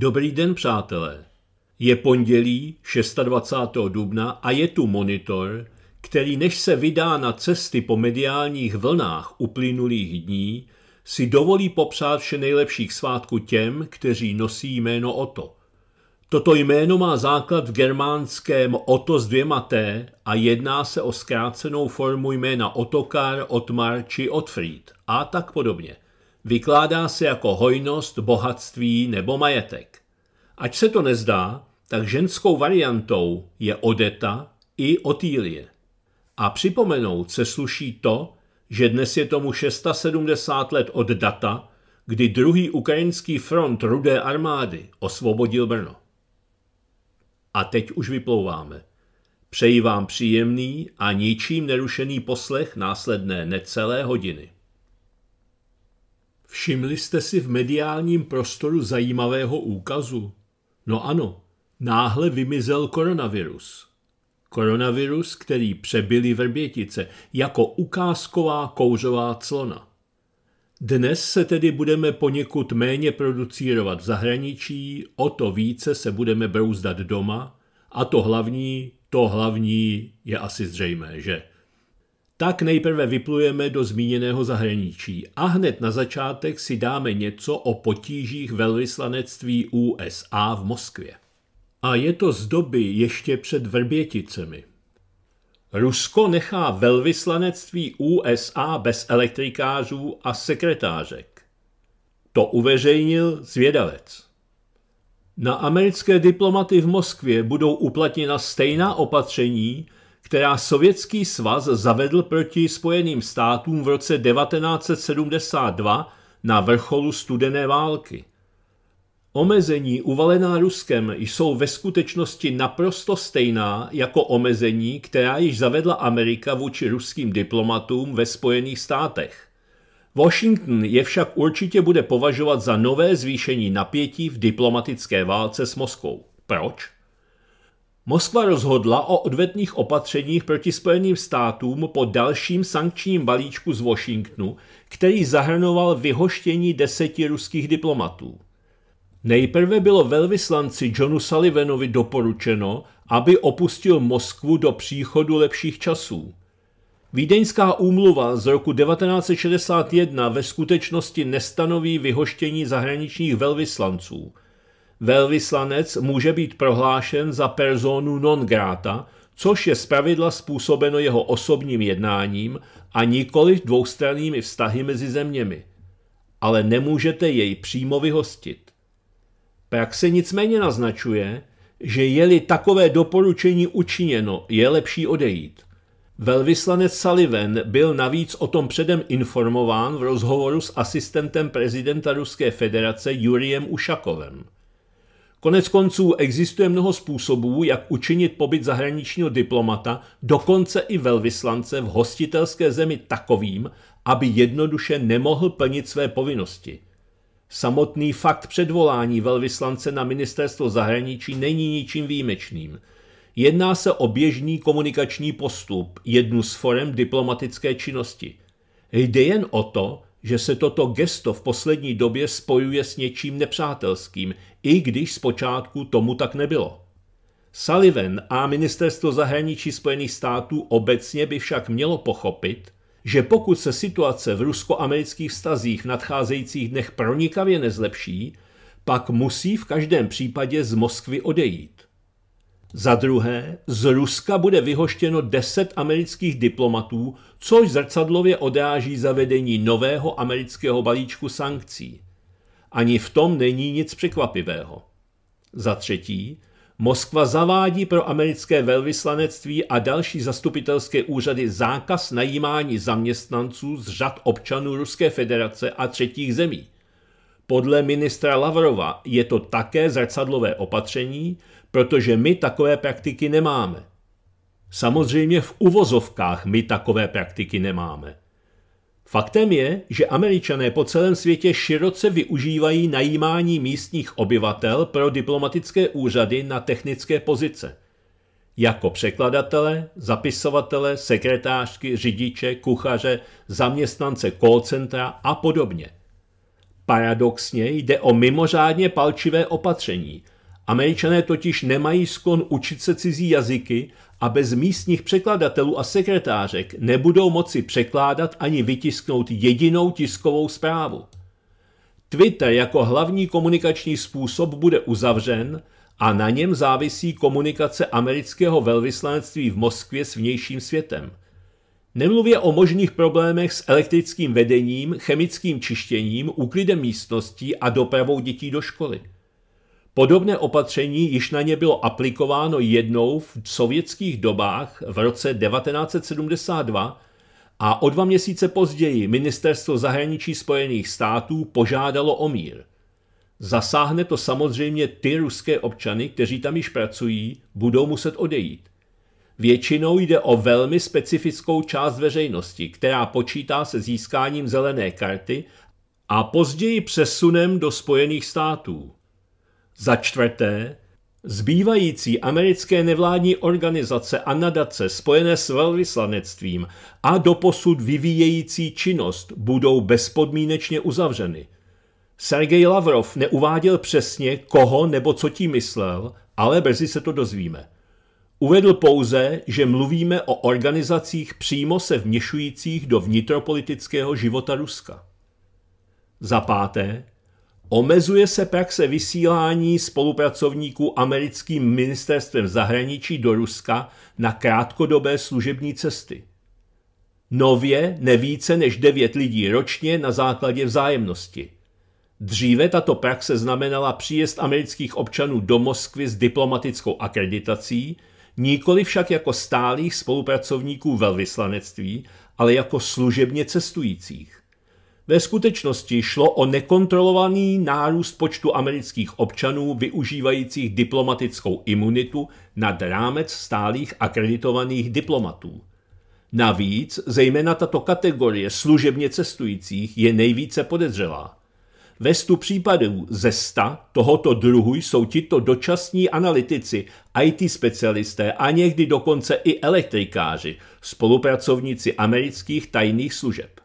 Dobrý den, přátelé. Je pondělí 26. dubna a je tu monitor, který než se vydá na cesty po mediálních vlnách uplynulých dní, si dovolí popřát vše nejlepších svátku těm, kteří nosí jméno Oto. Toto jméno má základ v germánském Oto s dvěma T a jedná se o zkrácenou formu jména Otokar, Otmar či Otfried a tak podobně – vykládá se jako hojnost, bohatství nebo majetek. Ač se to nezdá, tak ženskou variantou je Odeta i Otýlie. A připomenout se sluší to, že dnes je tomu 670 let od data, kdy druhý ukrajinský front Rudé armády osvobodil Brno. A teď už vyplouváme. Přeji vám příjemný a ničím nerušený poslech následné necelé hodiny. Všimli jste si v mediálním prostoru zajímavého úkazu? No ano, náhle vymizel koronavirus. Koronavirus, který přebyli vrbětice jako ukázková kouřová clona. Dnes se tedy budeme poněkud méně producírovat v zahraničí, o to více se budeme brouzdat doma a to hlavní, to hlavní je asi zřejmé, že? tak nejprve vyplujeme do zmíněného zahraničí a hned na začátek si dáme něco o potížích velvyslanectví USA v Moskvě. A je to z doby ještě před Vrběticemi. Rusko nechá velvyslanectví USA bez elektrikářů a sekretářek. To uveřejnil zvědavec. Na americké diplomaty v Moskvě budou uplatněna stejná opatření, která Sovětský svaz zavedl proti Spojeným státům v roce 1972 na vrcholu studené války. Omezení uvalená Ruskem jsou ve skutečnosti naprosto stejná jako omezení, která již zavedla Amerika vůči ruským diplomatům ve Spojených státech. Washington je však určitě bude považovat za nové zvýšení napětí v diplomatické válce s Moskvou. Proč? Moskva rozhodla o odvetných opatřeních proti Spojeným státům po dalším sankčním balíčku z Washingtonu, který zahrnoval vyhoštění deseti ruských diplomatů. Nejprve bylo velvyslanci Johnu Sullivanovi doporučeno, aby opustil Moskvu do příchodu lepších časů. Vídeňská úmluva z roku 1961 ve skutečnosti nestanoví vyhoštění zahraničních velvyslanců – velvyslanec může být prohlášen za personu non grata, což je zpravidla způsobeno jeho osobním jednáním a nikoli dvoustrannými vztahy mezi zeměmi. Ale nemůžete jej přímo vyhostit. Praxe nicméně naznačuje, že je-li takové doporučení učiněno, je lepší odejít. Velvyslanec Sullivan byl navíc o tom předem informován v rozhovoru s asistentem prezidenta Ruské federace Juriem Ušakovem. Konec konců existuje mnoho způsobů, jak učinit pobyt zahraničního diplomata, dokonce i velvyslance v hostitelské zemi takovým, aby jednoduše nemohl plnit své povinnosti. Samotný fakt předvolání velvyslance na ministerstvo zahraničí není ničím výjimečným. Jedná se o běžný komunikační postup, jednu z forem diplomatické činnosti. Jde jen o to, že se toto gesto v poslední době spojuje s něčím nepřátelským, i když zpočátku tomu tak nebylo. Sullivan a ministerstvo zahraničí Spojených států obecně by však mělo pochopit, že pokud se situace v rusko-amerických v nadcházejících dnech pronikavě nezlepší, pak musí v každém případě z Moskvy odejít. Za druhé, z Ruska bude vyhoštěno 10 amerických diplomatů, což zrcadlově odáží zavedení nového amerického balíčku sankcí. Ani v tom není nic překvapivého. Za třetí, Moskva zavádí pro americké velvyslanectví a další zastupitelské úřady zákaz najímání zaměstnanců z řad občanů Ruské federace a třetích zemí. Podle ministra Lavrova je to také zrcadlové opatření, protože my takové praktiky nemáme. Samozřejmě v uvozovkách my takové praktiky nemáme. Faktem je, že američané po celém světě široce využívají najímání místních obyvatel pro diplomatické úřady na technické pozice. Jako překladatele, zapisovatele, sekretářky, řidiče, kuchaře, zaměstnance call centra a podobně. Paradoxně jde o mimořádně palčivé opatření – Američané totiž nemají skon učit se cizí jazyky a bez místních překladatelů a sekretářek nebudou moci překládat ani vytisknout jedinou tiskovou zprávu. Twitter jako hlavní komunikační způsob bude uzavřen a na něm závisí komunikace amerického velvyslanectví v Moskvě s vnějším světem. Nemluvě o možných problémech s elektrickým vedením, chemickým čištěním, úklidem místností a dopravou dětí do školy. Podobné opatření již na ně bylo aplikováno jednou v sovětských dobách v roce 1972 a o dva měsíce později ministerstvo zahraničí Spojených států požádalo o mír. Zasáhne to samozřejmě ty ruské občany, kteří tam již pracují, budou muset odejít. Většinou jde o velmi specifickou část veřejnosti, která počítá se získáním zelené karty a později přesunem do Spojených států. Za čtvrté, Zbývající americké nevládní organizace a nadace spojené s velvyslanectvím a doposud vyvíjející činnost budou bezpodmínečně uzavřeny. Sergej Lavrov neuváděl přesně, koho nebo co tím myslel, ale brzy se to dozvíme. Uvedl pouze, že mluvíme o organizacích přímo se vměšujících do vnitropolitického života Ruska. Za páté, Omezuje se praxe vysílání spolupracovníků americkým ministerstvem zahraničí do Ruska na krátkodobé služební cesty. Nově nevíce než 9 lidí ročně na základě vzájemnosti. Dříve tato praxe znamenala příjezd amerických občanů do Moskvy s diplomatickou akreditací, nikoli však jako stálých spolupracovníků velvyslanectví, ale jako služebně cestujících. Ve skutečnosti šlo o nekontrolovaný nárůst počtu amerických občanů využívajících diplomatickou imunitu nad rámec stálých akreditovaných diplomatů. Navíc zejména tato kategorie služebně cestujících je nejvíce podezřelá. Ve stu případů ze sta tohoto druhu jsou tito dočasní analytici, IT specialisté a někdy dokonce i elektrikáři, spolupracovníci amerických tajných služeb.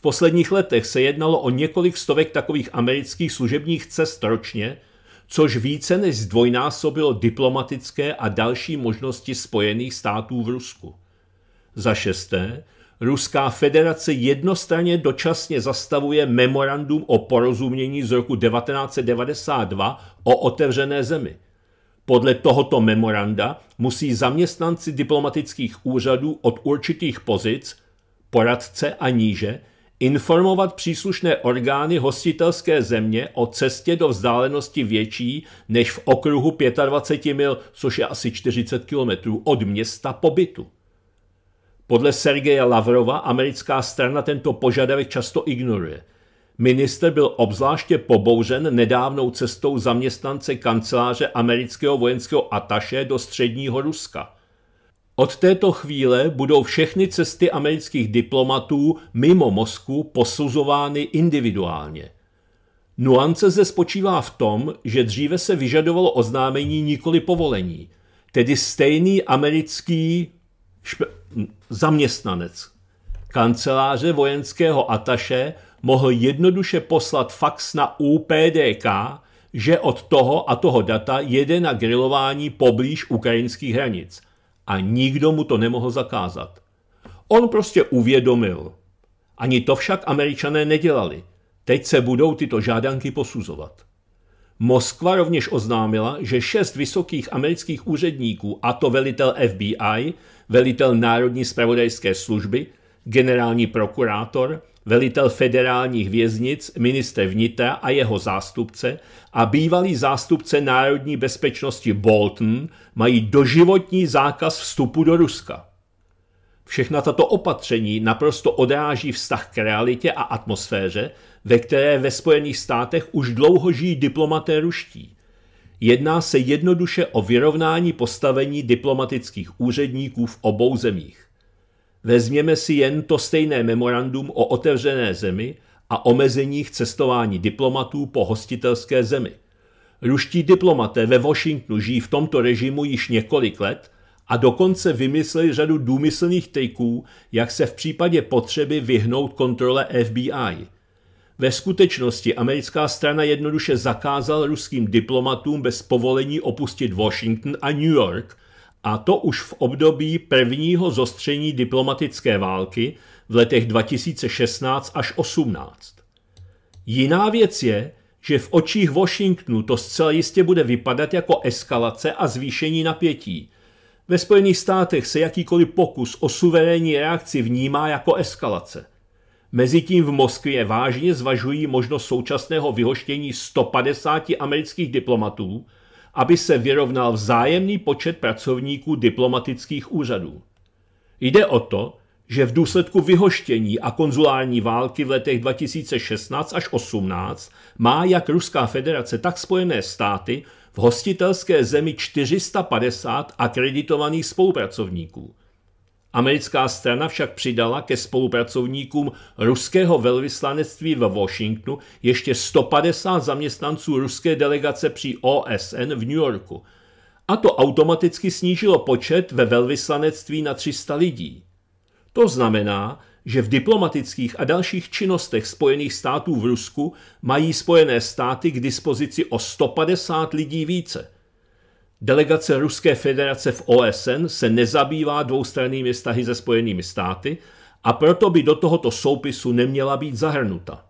V posledních letech se jednalo o několik stovek takových amerických služebních cest ročně, což více než zdvojnásobilo diplomatické a další možnosti Spojených států v Rusku. Za šesté, Ruská federace jednostranně dočasně zastavuje memorandum o porozumění z roku 1992 o otevřené zemi. Podle tohoto memoranda musí zaměstnanci diplomatických úřadů od určitých pozic, poradce a níže, informovat příslušné orgány hostitelské země o cestě do vzdálenosti větší než v okruhu 25 mil, což je asi 40 kilometrů, od města pobytu. Podle Sergeje Lavrova americká strana tento požadavek často ignoruje. Minister byl obzvláště pobouřen nedávnou cestou zaměstnance kanceláře amerického vojenského ataše do středního Ruska – od této chvíle budou všechny cesty amerických diplomatů mimo Moskvu posuzovány individuálně. Nuance zde spočívá v tom, že dříve se vyžadovalo oznámení nikoli povolení, tedy stejný americký špe- hm, zaměstnanec. Kanceláře vojenského ataše mohl jednoduše poslat fax na UPDK, že od toho a toho data jede na grilování poblíž ukrajinských hranic – a nikdo mu to nemohl zakázat. On prostě uvědomil. Ani to však američané nedělali. Teď se budou tyto žádanky posuzovat. Moskva rovněž oznámila, že šest vysokých amerických úředníků, a to velitel FBI, velitel Národní spravodajské služby, generální prokurátor velitel federálních věznic, ministr vnitra a jeho zástupce a bývalý zástupce národní bezpečnosti Bolton mají doživotní zákaz vstupu do Ruska. Všechna tato opatření naprosto odráží vztah k realitě a atmosféře, ve které ve Spojených státech už dlouho žijí diplomaté ruští. Jedná se jednoduše o vyrovnání postavení diplomatických úředníků v obou zemích. Vezměme si jen to stejné memorandum o otevřené zemi a omezeních cestování diplomatů po hostitelské zemi. Ruští diplomaté ve Washingtonu žijí v tomto režimu již několik let a dokonce vymysleli řadu důmyslných triků, jak se v případě potřeby vyhnout kontrole FBI. Ve skutečnosti americká strana jednoduše zakázala ruským diplomatům bez povolení opustit Washington a New York a to už v období prvního zostření diplomatické války v letech 2016 až 18. Jiná věc je, že v očích Washingtonu to zcela jistě bude vypadat jako eskalace a zvýšení napětí. Ve Spojených státech se jakýkoliv pokus o suverénní reakci vnímá jako eskalace. Mezitím v Moskvě vážně zvažují možnost současného vyhoštění 150 amerických diplomatů, aby se vyrovnal vzájemný počet pracovníků diplomatických úřadů. Jde o to, že v důsledku vyhoštění a konzulární války v letech 2016 až 18 má jak Ruská federace, tak Spojené státy v hostitelské zemi 450 akreditovaných spolupracovníků. Americká strana však přidala ke spolupracovníkům ruského velvyslanectví ve Washingtonu ještě 150 zaměstnanců ruské delegace při OSN v New Yorku. A to automaticky snížilo počet ve velvyslanectví na 300 lidí. To znamená, že v diplomatických a dalších činnostech Spojených států v Rusku mají Spojené státy k dispozici o 150 lidí více – Delegace Ruské federace v OSN se nezabývá dvoustrannými vztahy se Spojenými státy a proto by do tohoto soupisu neměla být zahrnuta.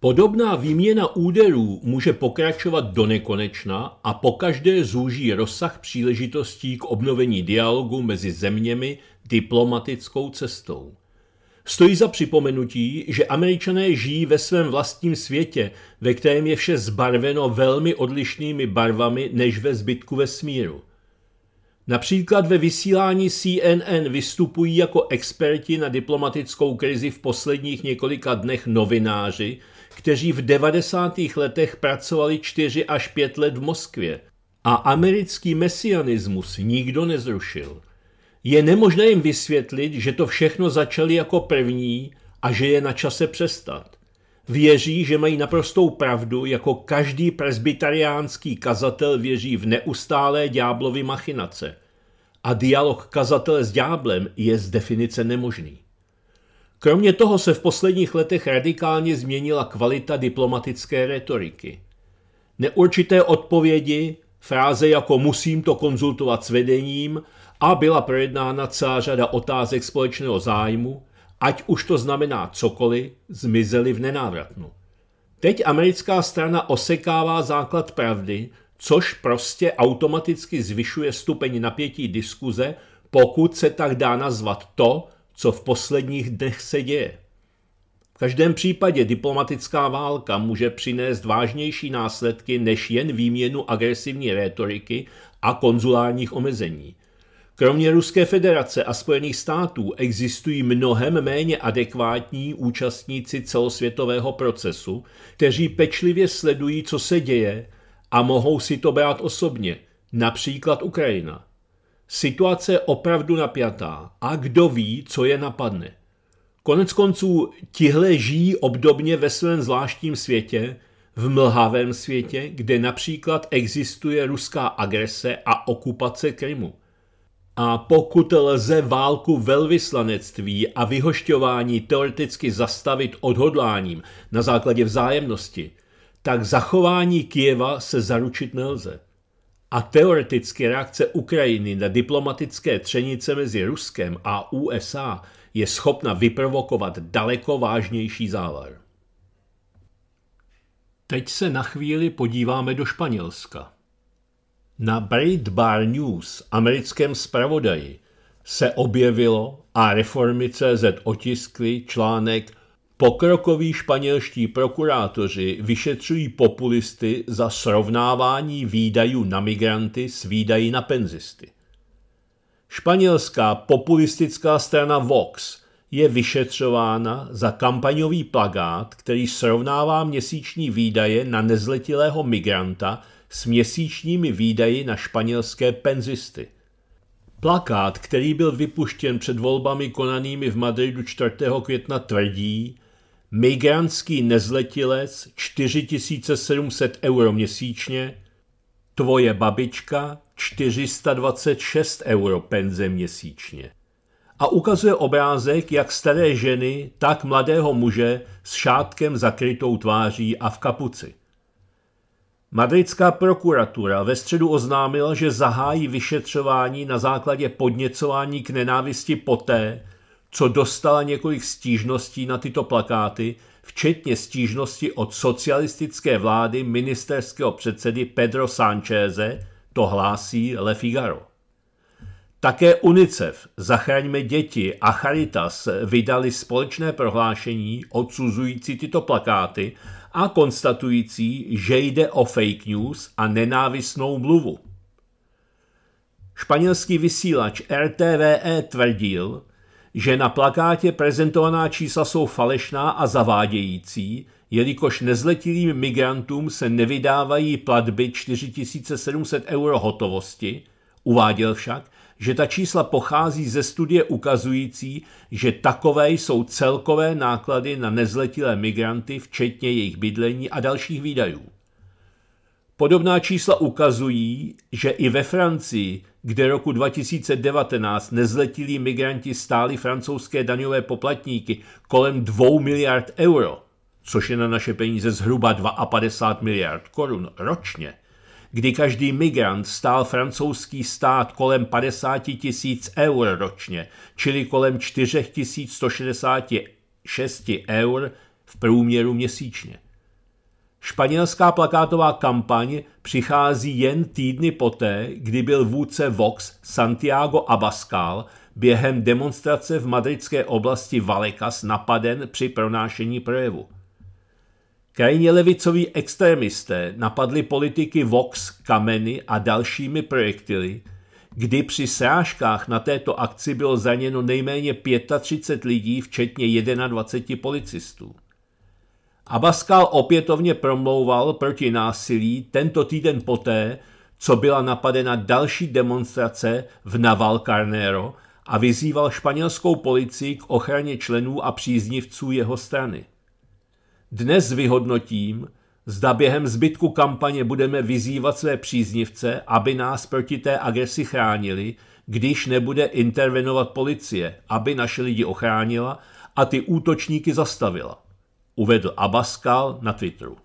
Podobná výměna úderů může pokračovat do nekonečna a pokaždé zúží rozsah příležitostí k obnovení dialogu mezi zeměmi diplomatickou cestou. Stojí za připomenutí, že američané žijí ve svém vlastním světě, ve kterém je vše zbarveno velmi odlišnými barvami než ve zbytku vesmíru. Například ve vysílání CNN vystupují jako experti na diplomatickou krizi v posledních několika dnech novináři, kteří v 90. letech pracovali 4 až 5 let v Moskvě. A americký mesianismus nikdo nezrušil. Je nemožné jim vysvětlit, že to všechno začali jako první a že je na čase přestat. Věří, že mají naprostou pravdu, jako každý presbyteriánský kazatel věří v neustálé ďáblovy machinace. A dialog kazatele s ďáblem je z definice nemožný. Kromě toho se v posledních letech radikálně změnila kvalita diplomatické retoriky. Neurčité odpovědi, fráze jako musím to konzultovat s vedením a byla projednána celá řada otázek společného zájmu, ať už to znamená cokoliv, zmizely v nenávratnu. Teď americká strana osekává základ pravdy, což prostě automaticky zvyšuje stupeň napětí diskuze, pokud se tak dá nazvat to, co v posledních dnech se děje. V každém případě diplomatická válka může přinést vážnější následky než jen výměnu agresivní rétoriky a konzulárních omezení – Kromě Ruské federace a Spojených států existují mnohem méně adekvátní účastníci celosvětového procesu, kteří pečlivě sledují, co se děje a mohou si to brát osobně, například Ukrajina. Situace je opravdu napjatá a kdo ví, co je napadne. Konec konců tihle žijí obdobně ve svém zvláštním světě, v mlhavém světě, kde například existuje ruská agrese a okupace Krymu. A pokud lze válku velvyslanectví a vyhošťování teoreticky zastavit odhodláním na základě vzájemnosti, tak zachování Kijeva se zaručit nelze. A teoreticky reakce Ukrajiny na diplomatické třenice mezi Ruskem a USA je schopna vyprovokovat daleko vážnější závar. Teď se na chvíli podíváme do Španělska. Na Breitbart News, americkém zpravodaji, se objevilo a reformy CZ otiskly článek Pokrokoví španělští prokurátoři vyšetřují populisty za srovnávání výdajů na migranty s výdají na penzisty. Španělská populistická strana Vox je vyšetřována za kampaňový plagát, který srovnává měsíční výdaje na nezletilého migranta s měsíčními výdaji na španělské penzisty. Plakát, který byl vypuštěn před volbami konanými v Madridu 4. května, tvrdí, migrantský nezletilec 4700 euro měsíčně, tvoje babička 426 euro penze měsíčně. A ukazuje obrázek jak staré ženy, tak mladého muže s šátkem zakrytou tváří a v kapuci. Madridská prokuratura ve středu oznámila, že zahájí vyšetřování na základě podněcování k nenávisti poté, co dostala několik stížností na tyto plakáty, včetně stížnosti od socialistické vlády ministerského předsedy Pedro Sáncheze, to hlásí Le Figaro. Také UNICEF, Zachraňme děti a Charitas vydali společné prohlášení odsuzující tyto plakáty a konstatující, že jde o fake news a nenávisnou mluvu. Španělský vysílač RTVE tvrdil, že na plakátě prezentovaná čísla jsou falešná a zavádějící, jelikož nezletilým migrantům se nevydávají platby 4700 euro hotovosti, uváděl však, že ta čísla pochází ze studie ukazující, že takové jsou celkové náklady na nezletilé migranty, včetně jejich bydlení a dalších výdajů. Podobná čísla ukazují, že i ve Francii, kde roku 2019 nezletilí migranti stáli francouzské daňové poplatníky kolem 2 miliard euro, což je na naše peníze zhruba 52 miliard korun ročně, kdy každý migrant stál francouzský stát kolem 50 tisíc eur ročně, čili kolem 4166 eur v průměru měsíčně. Španělská plakátová kampaň přichází jen týdny poté, kdy byl vůdce Vox Santiago Abascal během demonstrace v madridské oblasti Valekas napaden při pronášení projevu. Krajně levicoví extremisté napadli politiky Vox, Kameny a dalšími projektily, kdy při srážkách na této akci bylo zraněno nejméně 35 lidí, včetně 21 policistů. Abascal opětovně promlouval proti násilí tento týden poté, co byla napadena další demonstrace v Carnero a vyzýval španělskou policii k ochraně členů a příznivců jeho strany. Dnes vyhodnotím, zda během zbytku kampaně budeme vyzývat své příznivce, aby nás proti té agresi chránili, když nebude intervenovat policie, aby naše lidi ochránila a ty útočníky zastavila, uvedl Abascal na Twitteru.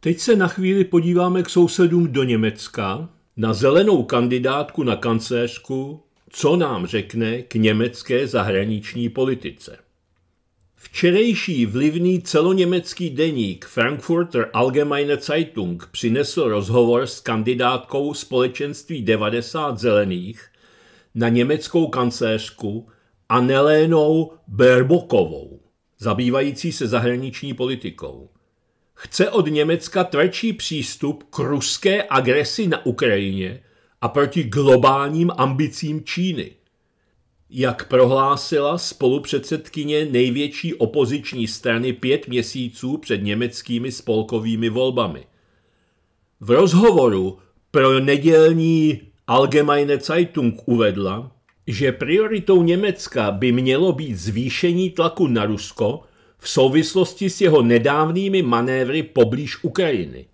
Teď se na chvíli podíváme k sousedům do Německa, na zelenou kandidátku na kancléřku, co nám řekne k německé zahraniční politice. Včerejší vlivný celoněmecký deník Frankfurter Allgemeine Zeitung přinesl rozhovor s kandidátkou společenství 90 zelených na německou kancléřku Anelénou Berbokovou, zabývající se zahraniční politikou. Chce od Německa tvrdší přístup k ruské agresi na Ukrajině a proti globálním ambicím Číny – jak prohlásila spolupředsedkyně největší opoziční strany pět měsíců před německými spolkovými volbami. V rozhovoru pro nedělní Allgemeine Zeitung uvedla, že prioritou Německa by mělo být zvýšení tlaku na Rusko v souvislosti s jeho nedávnými manévry poblíž Ukrajiny.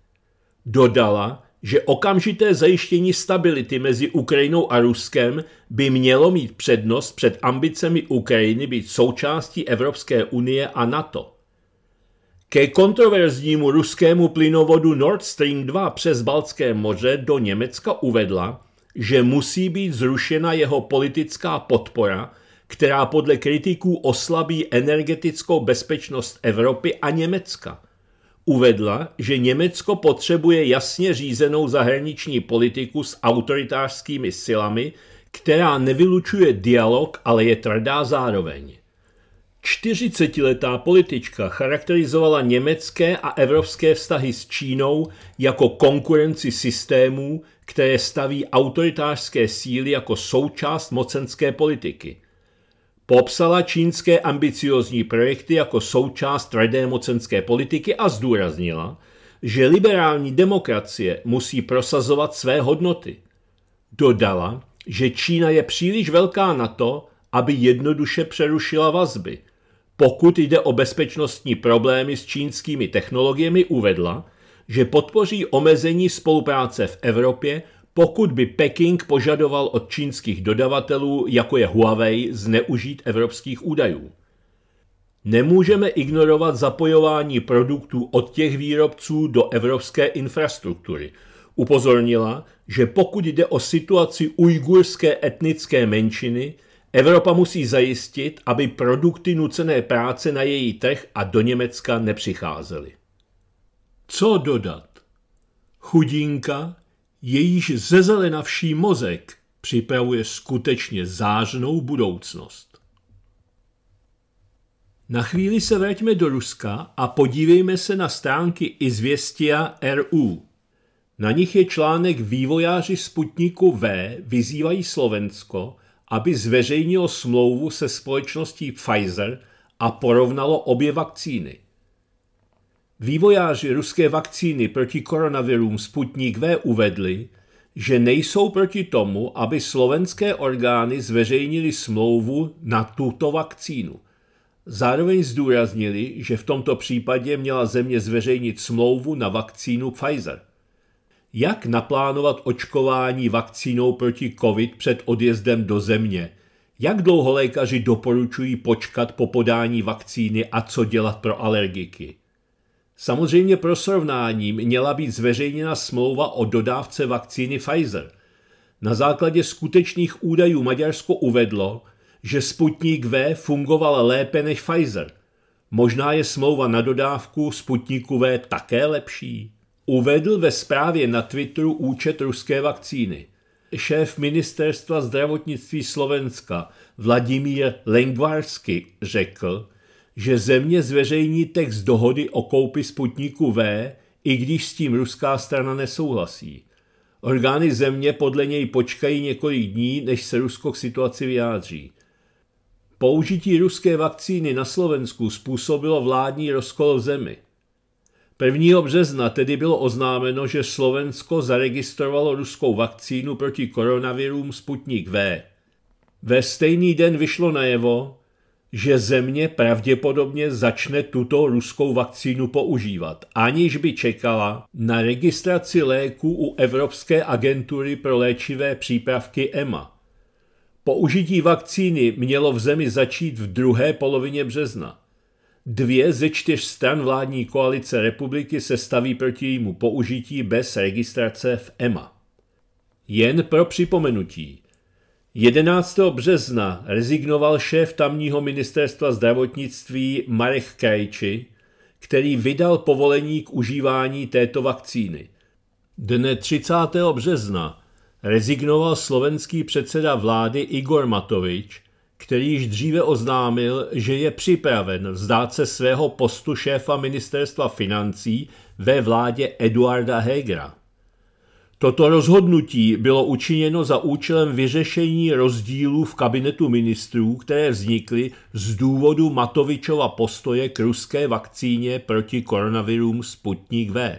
Dodala, že okamžité zajištění stability mezi Ukrajinou a Ruskem by mělo mít přednost před ambicemi Ukrajiny být součástí Evropské unie a NATO. Ke kontroverznímu ruskému plynovodu Nord Stream 2 přes Baltské moře do Německa uvedla, že musí být zrušena jeho politická podpora, která podle kritiků oslabí energetickou bezpečnost Evropy a Německa – uvedla, že Německo potřebuje jasně řízenou zahraniční politiku s autoritářskými silami, která nevylučuje dialog, ale je tvrdá zároveň. 40-letá politička charakterizovala německé a evropské vztahy s Čínou jako konkurenci systémů, které staví autoritářské síly jako součást mocenské politiky – Popsala čínské ambiciozní projekty jako součást tvrdé mocenské politiky a zdůraznila, že liberální demokracie musí prosazovat své hodnoty. Dodala, že Čína je příliš velká na to, aby jednoduše přerušila vazby. Pokud jde o bezpečnostní problémy s čínskými technologiemi, uvedla, že podpoří omezení spolupráce v Evropě pokud by Peking požadoval od čínských dodavatelů, jako je Huawei, zneužít evropských údajů. Nemůžeme ignorovat zapojování produktů od těch výrobců do evropské infrastruktury. Upozornila, že pokud jde o situaci ujgurské etnické menšiny, Evropa musí zajistit, aby produkty nucené práce na její trh a do Německa nepřicházely. Co dodat? Chudinka, jejíž zezelenavší mozek připravuje skutečně zářnou budoucnost. Na chvíli se vrátíme do Ruska a podívejme se na stránky Izvěstia RU. Na nich je článek Vývojáři Sputniku V vyzývají Slovensko, aby zveřejnilo smlouvu se společností Pfizer a porovnalo obě vakcíny. Vývojáři ruské vakcíny proti koronavirům Sputnik V uvedli, že nejsou proti tomu, aby slovenské orgány zveřejnili smlouvu na tuto vakcínu. Zároveň zdůraznili, že v tomto případě měla země zveřejnit smlouvu na vakcínu Pfizer. Jak naplánovat očkování vakcínou proti COVID před odjezdem do země? Jak dlouho lékaři doporučují počkat po podání vakcíny a co dělat pro alergiky? Samozřejmě pro srovnání měla být zveřejněna smlouva o dodávce vakcíny Pfizer. Na základě skutečných údajů Maďarsko uvedlo, že Sputnik V fungoval lépe než Pfizer. Možná je smlouva na dodávku Sputniku V také lepší? Uvedl ve zprávě na Twitteru účet ruské vakcíny. Šéf ministerstva zdravotnictví Slovenska Vladimír Lengvarsky řekl, že země zveřejní text dohody o koupi Sputniku V, i když s tím ruská strana nesouhlasí. Orgány země podle něj počkají několik dní, než se Rusko k situaci vyjádří. Použití ruské vakcíny na Slovensku způsobilo vládní rozkol v zemi. 1. března tedy bylo oznámeno, že Slovensko zaregistrovalo ruskou vakcínu proti koronavirům Sputnik V. Ve stejný den vyšlo najevo, že země pravděpodobně začne tuto ruskou vakcínu používat, aniž by čekala na registraci léku u Evropské agentury pro léčivé přípravky EMA. Použití vakcíny mělo v zemi začít v druhé polovině března. Dvě ze čtyř stran vládní koalice republiky se staví proti jejímu použití bez registrace v EMA. Jen pro připomenutí – 11. března rezignoval šéf tamního ministerstva zdravotnictví Marek Kajči, který vydal povolení k užívání této vakcíny. Dne 30. března rezignoval slovenský předseda vlády Igor Matovič, který již dříve oznámil, že je připraven vzdát se svého postu šéfa ministerstva financí ve vládě Eduarda Hegera. Toto rozhodnutí bylo učiněno za účelem vyřešení rozdílů v kabinetu ministrů, které vznikly z důvodu Matovičova postoje k ruské vakcíně proti koronavirům Sputnik V.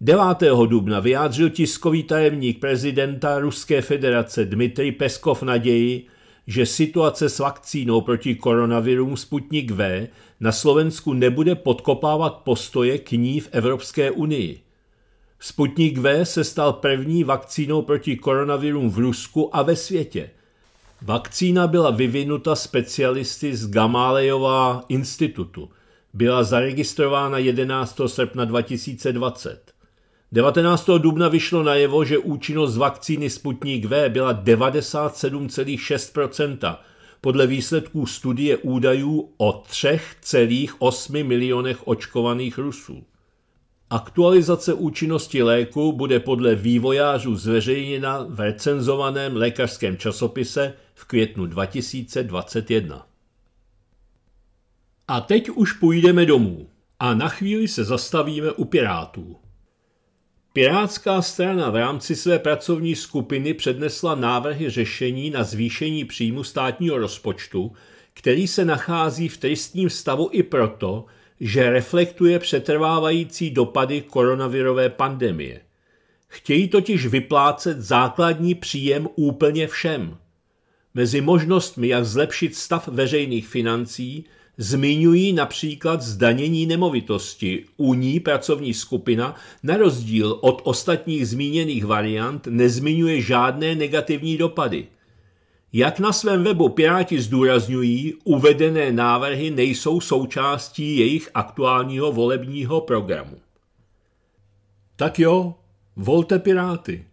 9. dubna vyjádřil tiskový tajemník prezidenta Ruské federace Dmitrij Peskov naději, že situace s vakcínou proti koronavirům Sputnik V na Slovensku nebude podkopávat postoje k ní v Evropské unii. Sputnik V se stal první vakcínou proti koronavirům v Rusku a ve světě. Vakcína byla vyvinuta specialisty z Gamalejova institutu. Byla zaregistrována 11. srpna 2020. 19. dubna vyšlo najevo, že účinnost vakcíny Sputnik V byla 97,6 podle výsledků studie údajů o 3,8 milionech očkovaných Rusů. Aktualizace účinnosti léku bude podle vývojářů zveřejněna v recenzovaném lékařském časopise v květnu 2021. A teď už půjdeme domů a na chvíli se zastavíme u Pirátů. Pirátská strana v rámci své pracovní skupiny přednesla návrhy řešení na zvýšení příjmu státního rozpočtu, který se nachází v tristním stavu i proto, že reflektuje přetrvávající dopady koronavirové pandemie. Chtějí totiž vyplácet základní příjem úplně všem. Mezi možnostmi, jak zlepšit stav veřejných financí, zmiňují například zdanění nemovitosti. U ní pracovní skupina, na rozdíl od ostatních zmíněných variant, nezmiňuje žádné negativní dopady. Jak na svém webu Piráti zdůrazňují, uvedené návrhy nejsou součástí jejich aktuálního volebního programu. Tak jo, volte Piráty.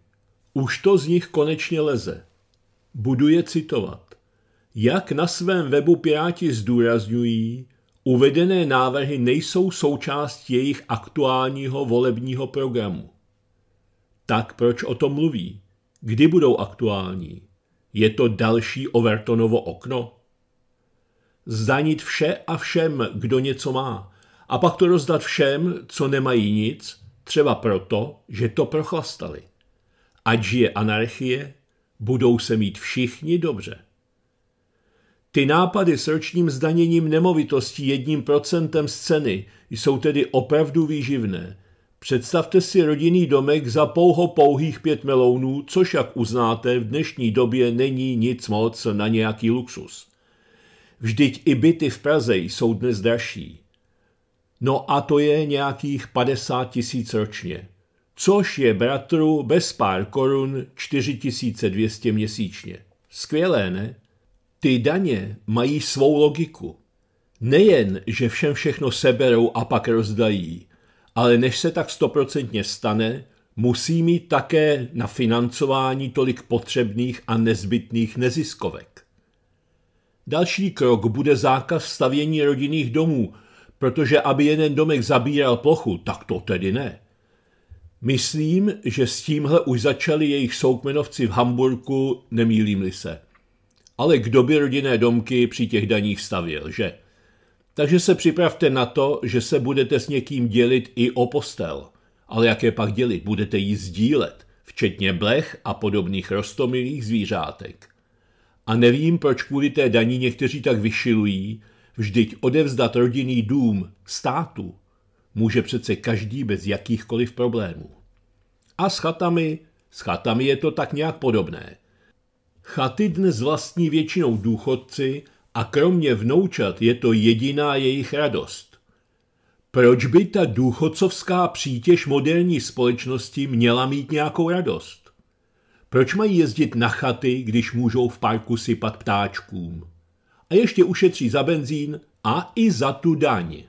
Už to z nich konečně leze. Budu je citovat. Jak na svém webu Piráti zdůrazňují, uvedené návrhy nejsou součástí jejich aktuálního volebního programu. Tak proč o tom mluví? Kdy budou aktuální? Je to další Overtonovo okno? Zdanit vše a všem, kdo něco má, a pak to rozdat všem, co nemají nic, třeba proto, že to prochlastali. Ať je anarchie, budou se mít všichni dobře. Ty nápady s ročním zdaněním nemovitostí jedním procentem z ceny jsou tedy opravdu výživné, Představte si rodinný domek za pouho pouhých pět melounů, což, jak uznáte, v dnešní době není nic moc na nějaký luxus. Vždyť i byty v Praze jsou dnes dražší. No a to je nějakých 50 tisíc ročně, což je bratru bez pár korun 4200 měsíčně. Skvělé, ne? Ty daně mají svou logiku. Nejen, že všem všechno seberou a pak rozdají, ale než se tak stoprocentně stane, musí mít také na financování tolik potřebných a nezbytných neziskovek. Další krok bude zákaz stavění rodinných domů, protože aby jeden domek zabíral plochu, tak to tedy ne. Myslím, že s tímhle už začali jejich soukmenovci v Hamburku, nemýlím-li se. Ale kdo by rodinné domky při těch daních stavěl, že? Takže se připravte na to, že se budete s někým dělit i o postel. Ale jaké pak dělit? Budete ji sdílet, včetně blech a podobných rostomilých zvířátek. A nevím, proč kvůli té daní někteří tak vyšilují, vždyť odevzdat rodinný dům státu může přece každý bez jakýchkoliv problémů. A s chatami, s chatami je to tak nějak podobné. Chaty dnes vlastní většinou důchodci, a kromě vnoučat je to jediná jejich radost. Proč by ta důchodcovská přítěž moderní společnosti měla mít nějakou radost? Proč mají jezdit na chaty, když můžou v parku sypat ptáčkům? A ještě ušetří za benzín a i za tu daň.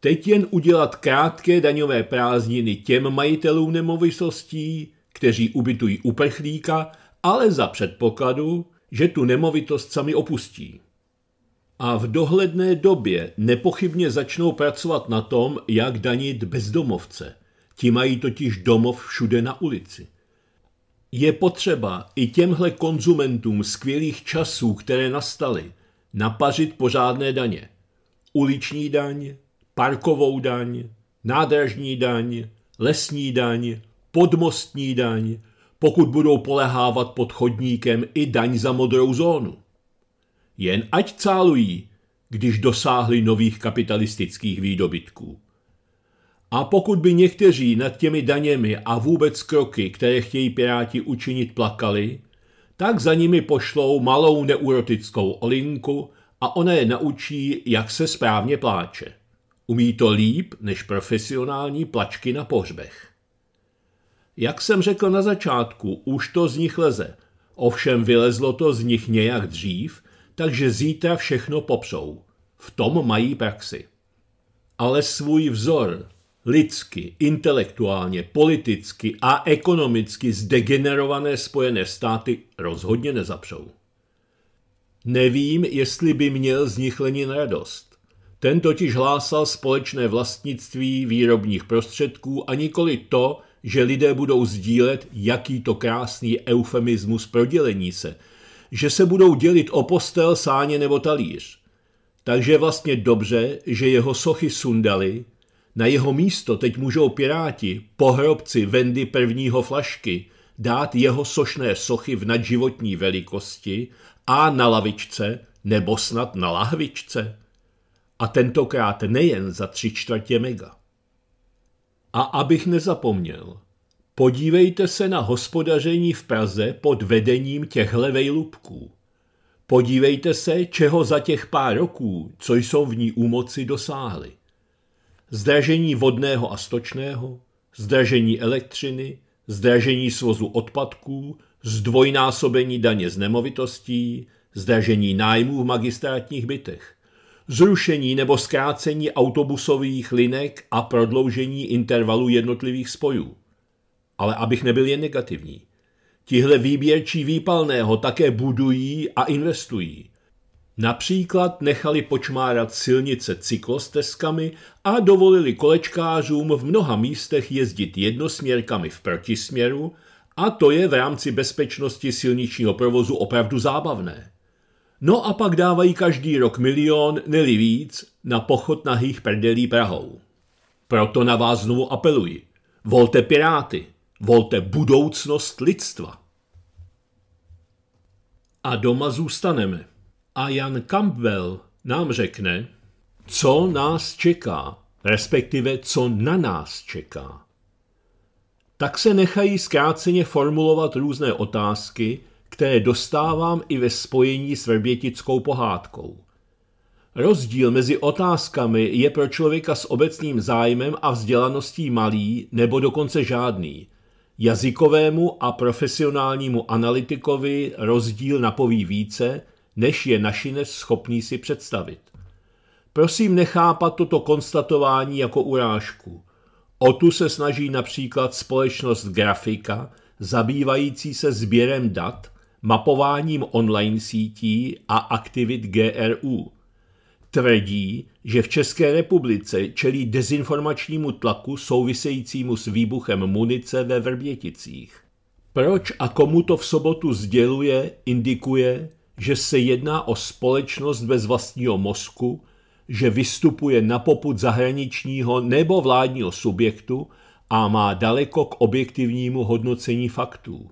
Teď jen udělat krátké daňové prázdniny těm majitelům nemovitostí, kteří ubytují uprchlíka, ale za předpokladu, že tu nemovitost sami opustí. A v dohledné době nepochybně začnou pracovat na tom, jak danit bezdomovce. Ti mají totiž domov všude na ulici. Je potřeba i těmhle konzumentům skvělých časů, které nastaly, napařit pořádné daně. Uliční daň, parkovou daň, nádražní daň, lesní daň, podmostní daň, pokud budou polehávat pod chodníkem i daň za modrou zónu. Jen ať cálují, když dosáhli nových kapitalistických výdobytků. A pokud by někteří nad těmi daněmi a vůbec kroky, které chtějí piráti učinit, plakali, tak za nimi pošlou malou neurotickou olinku a ona je naučí, jak se správně pláče. Umí to líp než profesionální plačky na pohřbech. Jak jsem řekl na začátku, už to z nich leze. Ovšem vylezlo to z nich nějak dřív, takže zítra všechno popřou. V tom mají praxi. Ale svůj vzor lidsky, intelektuálně, politicky a ekonomicky zdegenerované Spojené státy rozhodně nezapřou. Nevím, jestli by měl z nich Lenin radost. Ten totiž hlásal společné vlastnictví výrobních prostředků a nikoli to, že lidé budou sdílet, jaký to krásný eufemismus pro dělení se, že se budou dělit o postel, sáně nebo talíř. Takže vlastně dobře, že jeho sochy sundali, na jeho místo teď můžou piráti, pohrobci Vendy prvního flašky, dát jeho sošné sochy v nadživotní velikosti a na lavičce, nebo snad na lahvičce. A tentokrát nejen za tři čtvrtě mega. A abych nezapomněl, podívejte se na hospodaření v Praze pod vedením těchhle vejlubků. Podívejte se, čeho za těch pár roků, co jsou v ní u moci, dosáhli. Zdražení vodného a stočného, zdražení elektřiny, zdražení svozu odpadků, zdvojnásobení daně z nemovitostí, zdražení nájmů v magistrátních bytech – zrušení nebo zkrácení autobusových linek a prodloužení intervalu jednotlivých spojů. Ale abych nebyl jen negativní. Tihle výběrčí výpalného také budují a investují. Například nechali počmárat silnice cyklostezkami a dovolili kolečkářům v mnoha místech jezdit jednosměrkami v protisměru a to je v rámci bezpečnosti silničního provozu opravdu zábavné. No a pak dávají každý rok milion, neli víc, na pochod nahých prdelí Prahou. Proto na vás znovu apeluji. Volte Piráty. Volte budoucnost lidstva. A doma zůstaneme. A Jan Campbell nám řekne, co nás čeká, respektive co na nás čeká. Tak se nechají zkráceně formulovat různé otázky, které dostávám i ve spojení s verbětickou pohádkou. Rozdíl mezi otázkami je pro člověka s obecným zájmem a vzdělaností malý nebo dokonce žádný. Jazykovému a profesionálnímu analytikovi rozdíl napoví více, než je našinec schopný si představit. Prosím nechápat toto konstatování jako urážku. O tu se snaží například společnost Grafika, zabývající se sběrem dat, mapováním online sítí a aktivit GRU. Tvrdí, že v České republice čelí dezinformačnímu tlaku souvisejícímu s výbuchem munice ve Vrběticích. Proč a komu to v sobotu sděluje, indikuje, že se jedná o společnost bez vlastního mozku, že vystupuje na poput zahraničního nebo vládního subjektu a má daleko k objektivnímu hodnocení faktů.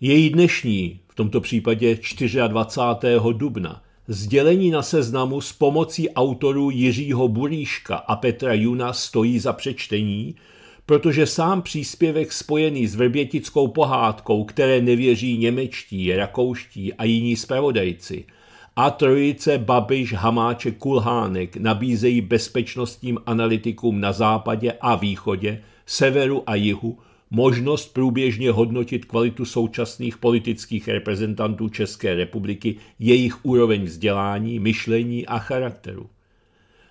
Její dnešní, v tomto případě 24. dubna, sdělení na seznamu s pomocí autorů Jiřího Buríška a Petra Juna stojí za přečtení, protože sám příspěvek spojený s vrbětickou pohádkou, které nevěří němečtí, rakouští a jiní zpravodajci, a trojice Babiš, Hamáček, Kulhánek nabízejí bezpečnostním analytikům na západě a východě, severu a jihu možnost průběžně hodnotit kvalitu současných politických reprezentantů České republiky, jejich úroveň vzdělání, myšlení a charakteru.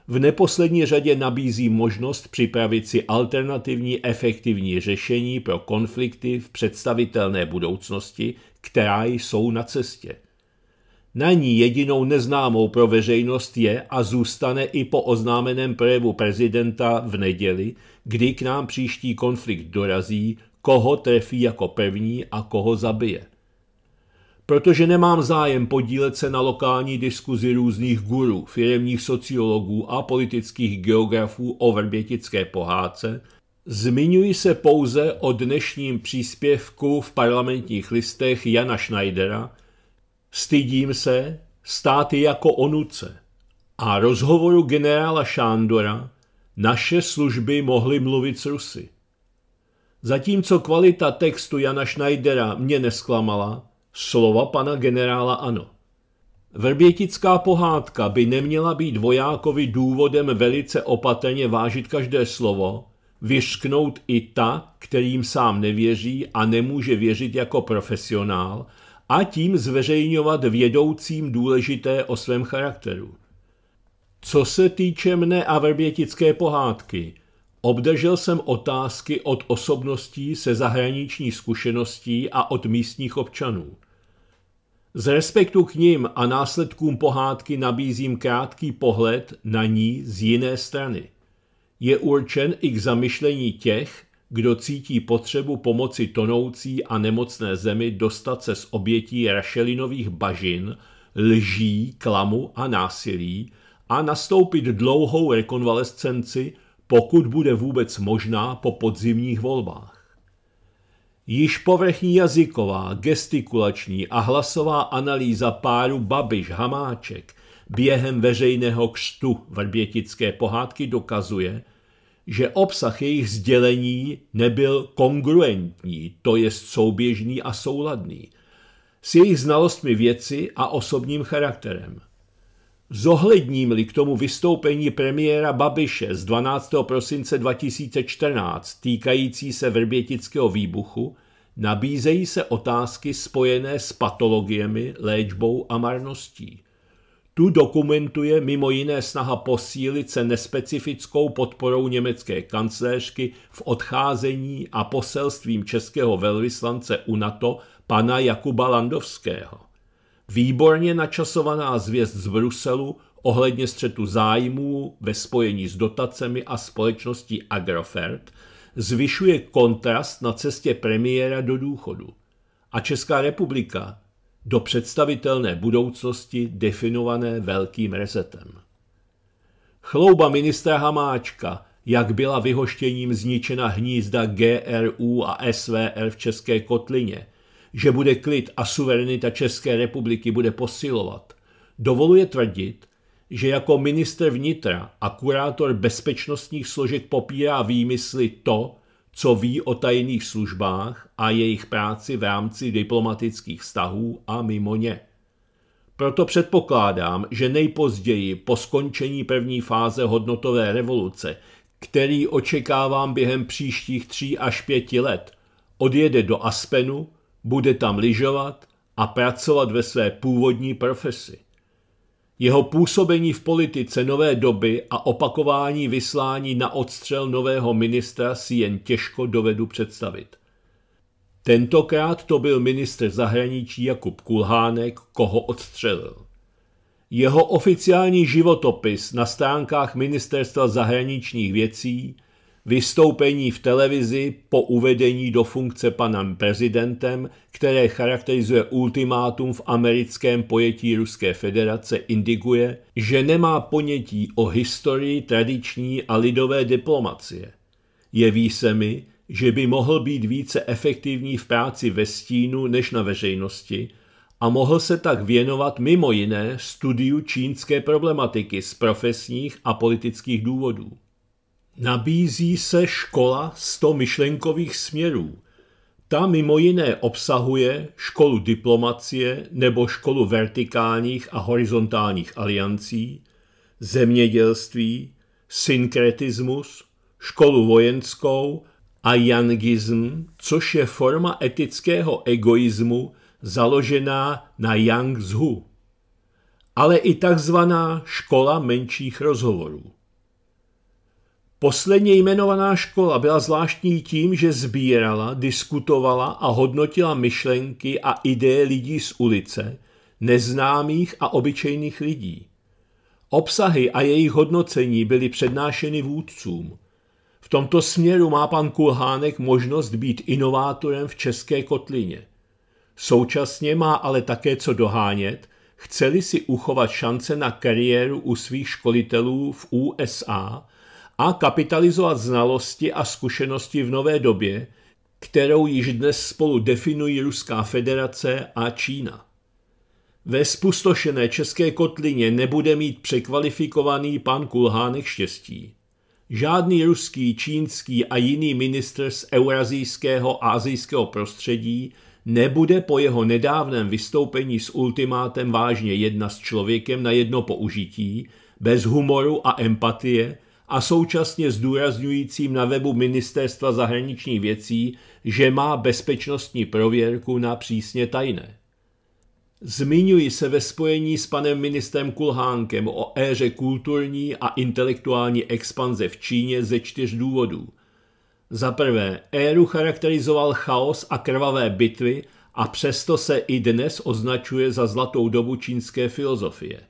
V neposlední řadě nabízí možnost připravit si alternativní efektivní řešení pro konflikty v představitelné budoucnosti, která jsou na cestě. Na ní jedinou neznámou pro veřejnost je a zůstane i po oznámeném projevu prezidenta v neděli, kdy k nám příští konflikt dorazí, koho trefí jako první a koho zabije. Protože nemám zájem podílet se na lokální diskuzi různých gurů, firemních sociologů a politických geografů o vrbětické pohádce, zmiňuji se pouze o dnešním příspěvku v parlamentních listech Jana Schneidera, Stydím se stát jako onuce. A rozhovoru generála Šándora naše služby mohly mluvit s Rusy. Zatímco kvalita textu Jana Schneidera mě nesklamala, slova pana generála ano. Vrbětická pohádka by neměla být vojákovi důvodem velice opatrně vážit každé slovo, vyšknout i ta, kterým sám nevěří a nemůže věřit jako profesionál, a tím zveřejňovat vědoucím důležité o svém charakteru. Co se týče mne a verbětické pohádky, obdržel jsem otázky od osobností se zahraniční zkušeností a od místních občanů. Z respektu k ním a následkům pohádky nabízím krátký pohled na ní z jiné strany. Je určen i k zamyšlení těch, kdo cítí potřebu pomoci tonoucí a nemocné zemi dostat se z obětí rašelinových bažin, lží, klamu a násilí a nastoupit dlouhou rekonvalescenci, pokud bude vůbec možná po podzimních volbách. Již povrchní jazyková, gestikulační a hlasová analýza páru Babiš-Hamáček během veřejného křtu vrbětické pohádky dokazuje, že obsah jejich sdělení nebyl kongruentní, to jest souběžný a souladný, s jejich znalostmi věci a osobním charakterem. Zohledním-li k tomu vystoupení premiéra Babiše z 12. prosince 2014 týkající se vrbětického výbuchu, nabízejí se otázky spojené s patologiemi, léčbou a marností. Tu dokumentuje mimo jiné snaha posílit se nespecifickou podporou německé kancléřky v odcházení a poselstvím českého velvyslance u NATO pana Jakuba Landovského. Výborně načasovaná zvěst z Bruselu ohledně střetu zájmů ve spojení s dotacemi a společností Agrofert zvyšuje kontrast na cestě premiéra do důchodu. A Česká republika do představitelné budoucnosti definované velkým resetem. Chlouba ministra Hamáčka, jak byla vyhoštěním zničena hnízda GRU a SVR v České kotlině, že bude klid a suverenita České republiky bude posilovat, dovoluje tvrdit, že jako minister vnitra a kurátor bezpečnostních složek popírá výmysly to, co ví o tajných službách a jejich práci v rámci diplomatických vztahů a mimo ně. Proto předpokládám, že nejpozději po skončení první fáze hodnotové revoluce, který očekávám během příštích tří až pěti let, odjede do Aspenu, bude tam lyžovat a pracovat ve své původní profesi. Jeho působení v politice nové doby a opakování vyslání na odstřel nového ministra si jen těžko dovedu představit. Tentokrát to byl ministr zahraničí Jakub Kulhánek, koho odstřelil. Jeho oficiální životopis na stránkách Ministerstva zahraničních věcí vystoupení v televizi po uvedení do funkce panem prezidentem, které charakterizuje ultimátum v americkém pojetí Ruské federace, indikuje, že nemá ponětí o historii tradiční a lidové diplomacie. Jeví se mi, že by mohl být více efektivní v práci ve stínu než na veřejnosti a mohl se tak věnovat mimo jiné studiu čínské problematiky z profesních a politických důvodů. Nabízí se škola 100 myšlenkových směrů. Ta mimo jiné obsahuje školu diplomacie nebo školu vertikálních a horizontálních aliancí, zemědělství, synkretismus, školu vojenskou a yangism, což je forma etického egoismu založená na yang zhu, ale i takzvaná škola menších rozhovorů. Posledně jmenovaná škola byla zvláštní tím, že sbírala, diskutovala a hodnotila myšlenky a ideje lidí z ulice, neznámých a obyčejných lidí. Obsahy a jejich hodnocení byly přednášeny vůdcům. V tomto směru má pan Kulhánek možnost být inovátorem v české kotlině. Současně má ale také co dohánět, chceli si uchovat šance na kariéru u svých školitelů v USA – a kapitalizovat znalosti a zkušenosti v nové době, kterou již dnes spolu definují Ruská federace a Čína. Ve spustošené české kotlině nebude mít překvalifikovaný pan Kulhánek štěstí. Žádný ruský, čínský a jiný ministr z eurazijského a azijského prostředí nebude po jeho nedávném vystoupení s ultimátem vážně jedna s člověkem na jedno použití, bez humoru a empatie, a současně zdůrazňujícím na webu Ministerstva zahraničních věcí, že má bezpečnostní prověrku na přísně tajné. Zmiňuji se ve spojení s panem ministrem Kulhánkem o éře kulturní a intelektuální expanze v Číně ze čtyř důvodů. Za prvé, éru charakterizoval chaos a krvavé bitvy a přesto se i dnes označuje za zlatou dobu čínské filozofie –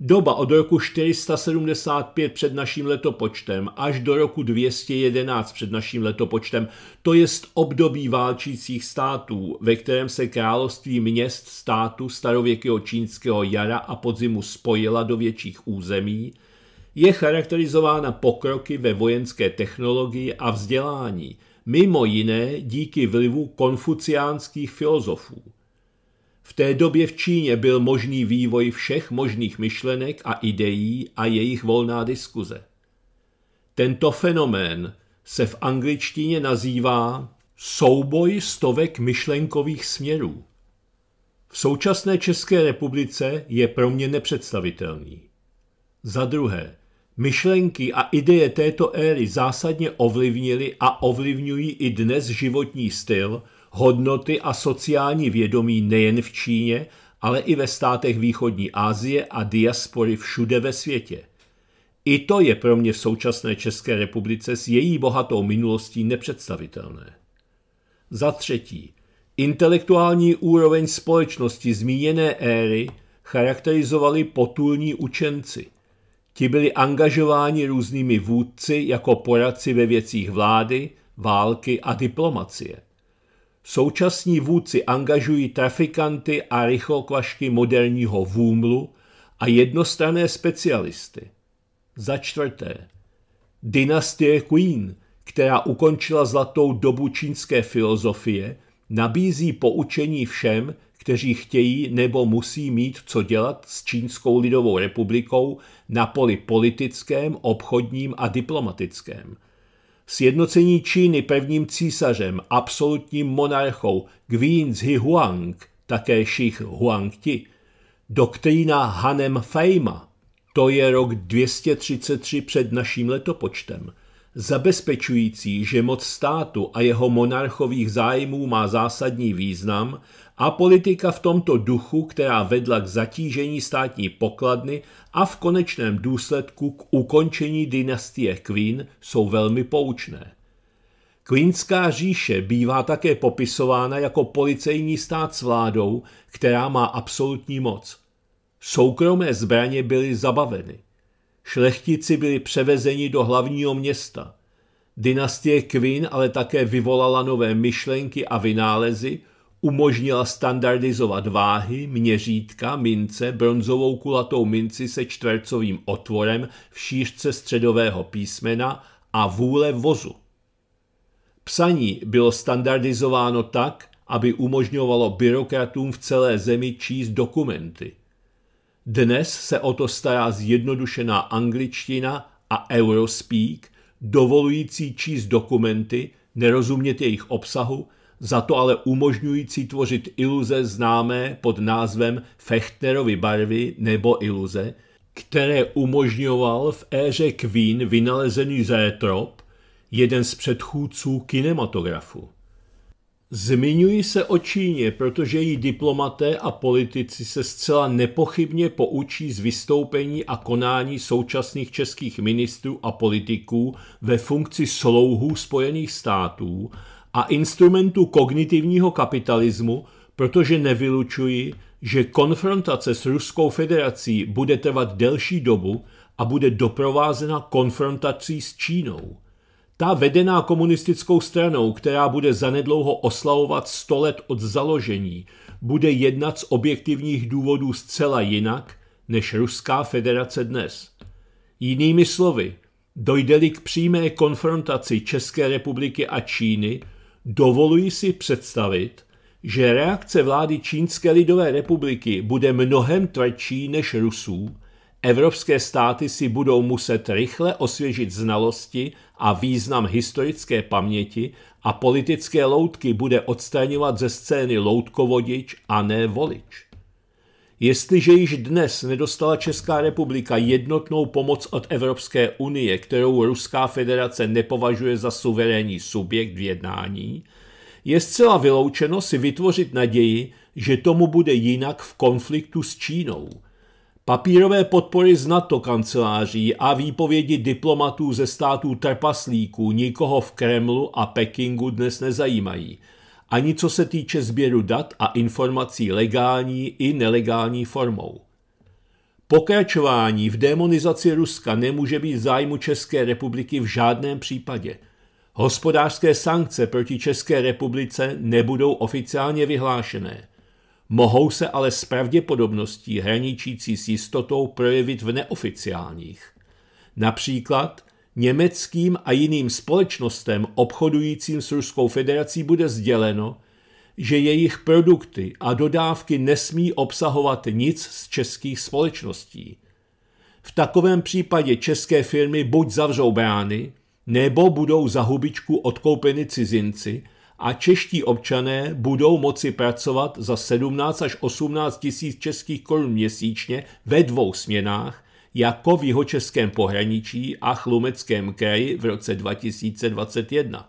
Doba od roku 475 před naším letopočtem až do roku 211 před naším letopočtem, to jest období válčících států, ve kterém se království měst státu starověkého čínského jara a podzimu spojila do větších území, je charakterizována pokroky ve vojenské technologii a vzdělání, mimo jiné díky vlivu konfuciánských filozofů. V té době v Číně byl možný vývoj všech možných myšlenek a ideí a jejich volná diskuze. Tento fenomén se v angličtině nazývá souboj stovek myšlenkových směrů. V současné České republice je pro mě nepředstavitelný. Za druhé, myšlenky a ideje této éry zásadně ovlivnily a ovlivňují i dnes životní styl – hodnoty a sociální vědomí nejen v Číně, ale i ve státech východní Asie a diaspory všude ve světě. I to je pro mě v současné České republice s její bohatou minulostí nepředstavitelné. Za třetí, intelektuální úroveň společnosti zmíněné éry charakterizovali potulní učenci. Ti byli angažováni různými vůdci jako poradci ve věcích vlády, války a diplomacie. Současní vůdci angažují trafikanty a rychlokvašky moderního vůmlu a jednostranné specialisty. Za čtvrté, dynastie Queen, která ukončila zlatou dobu čínské filozofie, nabízí poučení všem, kteří chtějí nebo musí mít co dělat s Čínskou lidovou republikou na poli politickém, obchodním a diplomatickém. Sjednocení Číny prvním císařem, absolutním monarchou Guianzi Huang, také ších Huangti, doktrína Hanem Feima. to je rok 233 před naším letopočtem, zabezpečující, že moc státu a jeho monarchových zájmů má zásadní význam a politika v tomto duchu, která vedla k zatížení státní pokladny a v konečném důsledku k ukončení dynastie Queen, jsou velmi poučné. Queenská říše bývá také popisována jako policejní stát s vládou, která má absolutní moc. Soukromé zbraně byly zabaveny. Šlechtici byli převezeni do hlavního města. Dynastie Queen ale také vyvolala nové myšlenky a vynálezy, umožnila standardizovat váhy, měřítka, mince, bronzovou kulatou minci se čtvercovým otvorem v šířce středového písmena a vůle vozu. Psaní bylo standardizováno tak, aby umožňovalo byrokratům v celé zemi číst dokumenty. Dnes se o to stará zjednodušená angličtina a Eurospeak, dovolující číst dokumenty, nerozumět jejich obsahu, za to ale umožňující tvořit iluze známé pod názvem Fechnerovy barvy nebo iluze, které umožňoval v éře Queen vynalezený zétrop, jeden z předchůdců kinematografu. Zmiňuji se o Číně, protože její diplomaté a politici se zcela nepochybně poučí z vystoupení a konání současných českých ministrů a politiků ve funkci slouhů Spojených států a instrumentu kognitivního kapitalismu, protože nevylučuji, že konfrontace s Ruskou federací bude trvat delší dobu a bude doprovázena konfrontací s Čínou. Ta vedená komunistickou stranou, která bude zanedlouho oslavovat 100 let od založení, bude jednat z objektivních důvodů zcela jinak než Ruská federace dnes. Jinými slovy, dojde-li k přímé konfrontaci České republiky a Číny – Dovoluji si představit, že reakce vlády Čínské lidové republiky bude mnohem tvrdší než Rusů, evropské státy si budou muset rychle osvěžit znalosti a význam historické paměti a politické loutky bude odstraňovat ze scény loutkovodič a ne volič. Jestliže již dnes nedostala Česká republika jednotnou pomoc od Evropské unie, kterou Ruská federace nepovažuje za suverénní subjekt v jednání, je zcela vyloučeno si vytvořit naději, že tomu bude jinak v konfliktu s Čínou. Papírové podpory z NATO kanceláří a výpovědi diplomatů ze států trpaslíků nikoho v Kremlu a Pekingu dnes nezajímají – ani co se týče sběru dat a informací legální i nelegální formou. Pokračování v demonizaci Ruska nemůže být zájmu České republiky v žádném případě. Hospodářské sankce proti České republice nebudou oficiálně vyhlášené. Mohou se ale s pravděpodobností hraničící s jistotou projevit v neoficiálních. Například německým a jiným společnostem obchodujícím s Ruskou federací bude sděleno, že jejich produkty a dodávky nesmí obsahovat nic z českých společností. V takovém případě české firmy buď zavřou brány, nebo budou za hubičku odkoupeny cizinci a čeští občané budou moci pracovat za 17 až 18 tisíc českých korun měsíčně ve dvou směnách, jako v jihočeském pohraničí a chlumeckém kraji v roce 2021.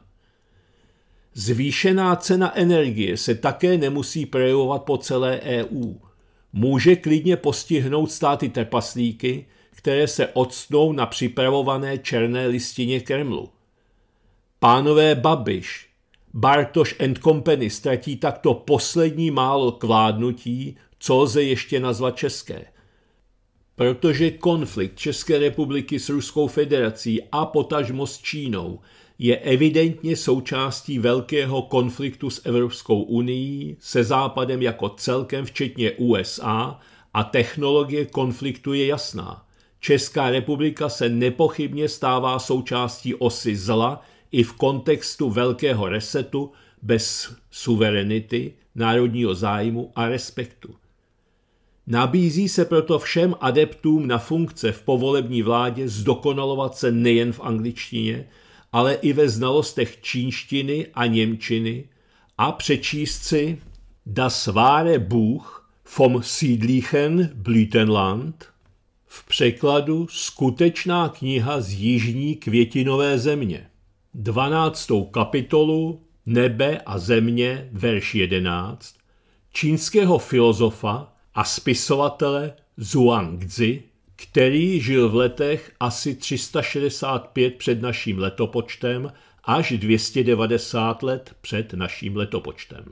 Zvýšená cena energie se také nemusí projevovat po celé EU. Může klidně postihnout státy trpaslíky, které se odstnou na připravované černé listině Kremlu. Pánové Babiš, Bartoš and Company ztratí takto poslední málo kvádnutí, co lze ještě nazvat české. Protože konflikt České republiky s Ruskou federací a potažmo s Čínou je evidentně součástí velkého konfliktu s Evropskou unii, se Západem jako celkem, včetně USA, a technologie konfliktu je jasná. Česká republika se nepochybně stává součástí osy zla i v kontextu velkého resetu bez suverenity, národního zájmu a respektu. Nabízí se proto všem adeptům na funkce v povolební vládě zdokonalovat se nejen v angličtině, ale i ve znalostech čínštiny a němčiny a přečíst si Das wahre Buch vom Siedlichen Blütenland v překladu Skutečná kniha z jižní květinové země. 12. kapitolu Nebe a země, verš 11, čínského filozofa a spisovatele Zhuangzi, který žil v letech asi 365 před naším letopočtem až 290 let před naším letopočtem.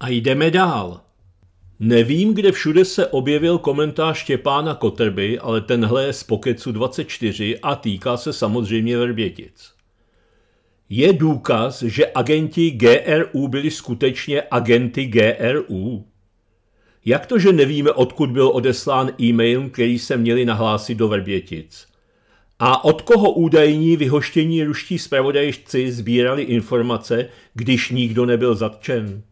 A jdeme dál. Nevím, kde všude se objevil komentář Štěpána Kotrby, ale tenhle je z Pokecu 24 a týká se samozřejmě Verbětic. Je důkaz, že agenti GRU byli skutečně agenty GRU? Jak to, že nevíme, odkud byl odeslán e-mail, který se měli nahlásit do Vrbětic? A od koho údajní vyhoštění ruští zpravodajšci sbírali informace, když nikdo nebyl zatčen?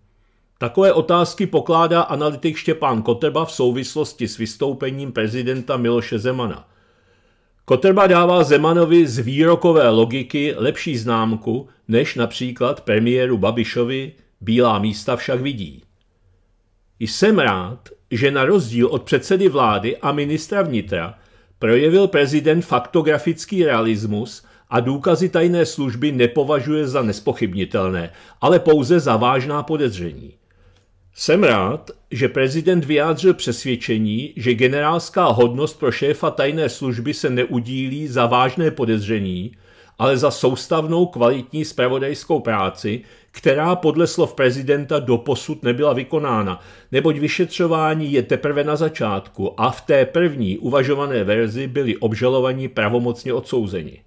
Takové otázky pokládá analytik Štěpán Kotrba v souvislosti s vystoupením prezidenta Miloše Zemana – Kotrba dává Zemanovi z výrokové logiky lepší známku, než například premiéru Babišovi bílá místa však vidí. Jsem rád, že na rozdíl od předsedy vlády a ministra vnitra projevil prezident faktografický realismus a důkazy tajné služby nepovažuje za nespochybnitelné, ale pouze za vážná podezření. Jsem rád, že prezident vyjádřil přesvědčení, že generálská hodnost pro šéfa tajné služby se neudílí za vážné podezření, ale za soustavnou kvalitní spravodajskou práci, která podle slov prezidenta doposud nebyla vykonána, neboť vyšetřování je teprve na začátku a v té první uvažované verzi byli obžalovaní pravomocně odsouzeni.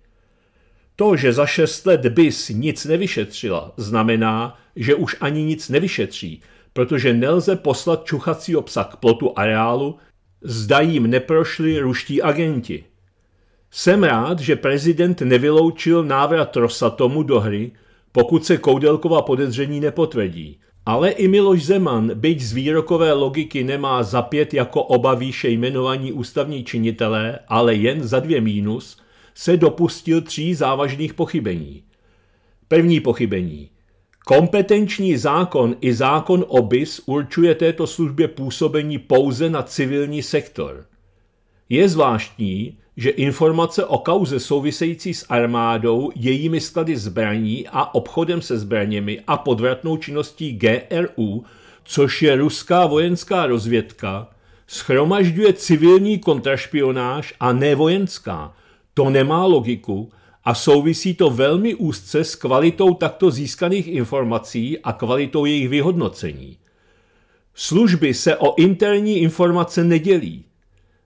To, že za šest let BIS nic nevyšetřila, znamená, že už ani nic nevyšetří – protože nelze poslat čuchací psa k plotu areálu, zda jim neprošli ruští agenti. Jsem rád, že prezident nevyloučil návrat Rosatomu do hry, pokud se Koudelkova podezření nepotvrdí. Ale i Miloš Zeman, byť z výrokové logiky nemá za pět jako oba výše jmenovaní ústavní činitelé, ale jen za dvě mínus, se dopustil tří závažných pochybení. První pochybení. Kompetenční zákon i zákon OBIS určuje této službě působení pouze na civilní sektor. Je zvláštní, že informace o kauze související s armádou, jejími sklady zbraní a obchodem se zbraněmi a podvratnou činností GRU, což je ruská vojenská rozvědka, schromažďuje civilní kontrašpionáž a nevojenská. To nemá logiku a souvisí to velmi úzce s kvalitou takto získaných informací a kvalitou jejich vyhodnocení. Služby se o interní informace nedělí.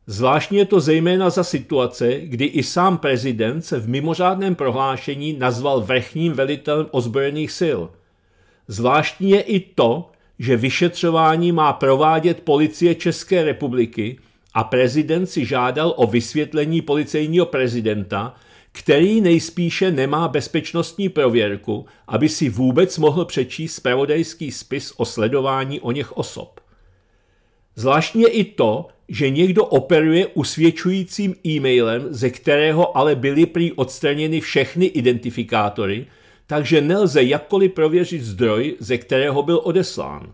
Zvláštně je to zejména za situace, kdy i sám prezident se v mimořádném prohlášení nazval vrchním velitelem ozbrojených sil. Zvláštní je i to, že vyšetřování má provádět policie České republiky a prezident si žádal o vysvětlení policejního prezidenta, který nejspíše nemá bezpečnostní prověrku, aby si vůbec mohl přečíst spravodajský spis o sledování o něch osob. Zvláštně i to, že někdo operuje usvědčujícím e-mailem, ze kterého ale byly prý odstraněny všechny identifikátory, takže nelze jakkoliv prověřit zdroj, ze kterého byl odeslán.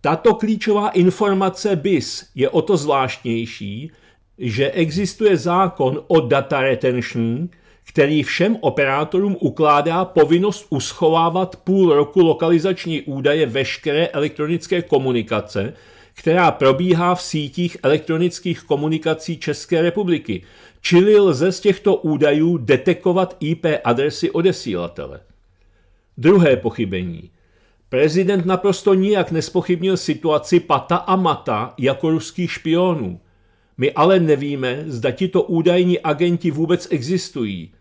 Tato klíčová informace BIS je o to zvláštnější, že existuje zákon o data retention, který všem operátorům ukládá povinnost uschovávat půl roku lokalizační údaje veškeré elektronické komunikace, která probíhá v sítích elektronických komunikací České republiky, čili lze z těchto údajů detekovat IP adresy odesílatele. Druhé pochybení. Prezident naprosto nijak nespochybnil situaci Pata a Mata jako ruských špionů. My ale nevíme, zda tito údajní agenti vůbec existují.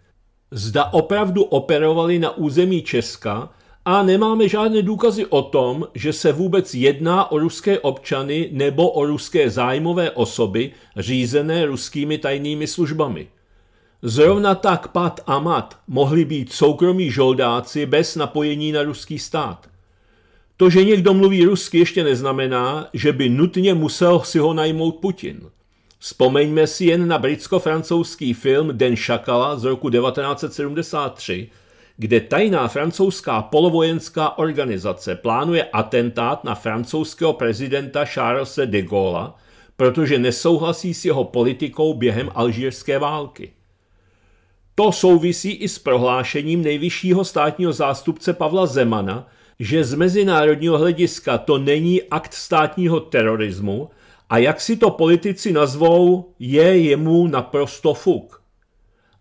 Zda opravdu operovali na území Česka a nemáme žádné důkazy o tom, že se vůbec jedná o ruské občany nebo o ruské zájmové osoby řízené ruskými tajnými službami. Zrovna tak Pat a Mat mohli být soukromí žoldáci bez napojení na ruský stát. To, že někdo mluví rusky, ještě neznamená, že by nutně musel si ho najmout Putin. Vzpomeňme si jen na britsko-francouzský film Den šakala z roku 1973, kde tajná francouzská polovojenská organizace plánuje atentát na francouzského prezidenta Charlesa de Gaulle, protože nesouhlasí s jeho politikou během alžírské války. To souvisí i s prohlášením nejvyššího státního zástupce Pavla Zemana, že z mezinárodního hlediska to není akt státního terorismu, a jak si to politici nazvou, je jemu naprosto fuk.